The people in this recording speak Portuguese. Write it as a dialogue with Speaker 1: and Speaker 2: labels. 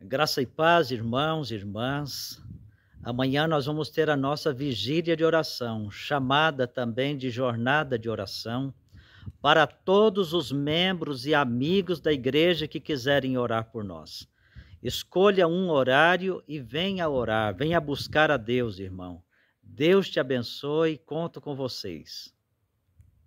Speaker 1: Graça e paz, irmãos e irmãs. Amanhã nós vamos ter a nossa vigília de oração, chamada também de jornada de oração, para todos os membros e amigos da igreja que quiserem orar por nós. Escolha um horário e venha orar, venha buscar a Deus, irmão. Deus te abençoe, conto com vocês.